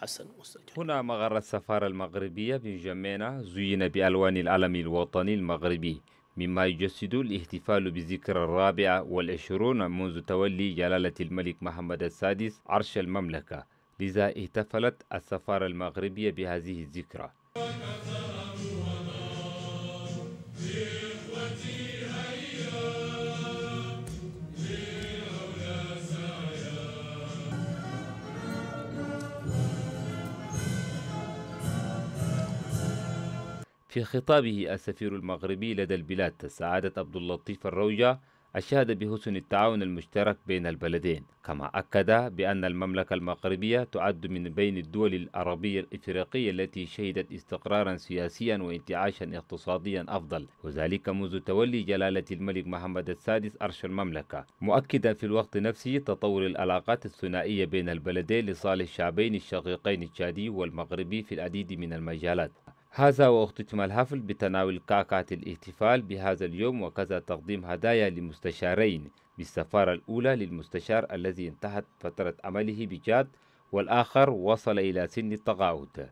حسن مستجد هنا مغرة السفارة المغربية بنجمينة زين بألوان العلم الوطني المغربي مما يجسد الاحتفال بالذكرى الرابعة والعشرون منذ تولي جلالة الملك محمد السادس عرش المملكة لذا احتفلت السفارة المغربية بهذه الذكرى في خطابه السفير المغربي لدى البلاد سعادة عبد اللطيف الروجة أشاد بحسن التعاون المشترك بين البلدين كما أكد بأن المملكة المغربية تعد من بين الدول العربية الإفريقية التي شهدت استقرارا سياسيا وانتعاشا اقتصاديا أفضل وذلك منذ تولي جلالة الملك محمد السادس أرش المملكة مؤكدا في الوقت نفسه تطور العلاقات الثنائية بين البلدين لصالح الشعبين الشقيقين التشادي والمغربي في العديد من المجالات هذا واختتم الحفل بتناول كعكات الاحتفال بهذا اليوم وكذا تقديم هدايا لمستشارين بالسفارة الأولى للمستشار الذي انتهت فترة عمله بجاد والآخر وصل إلى سن التقاعد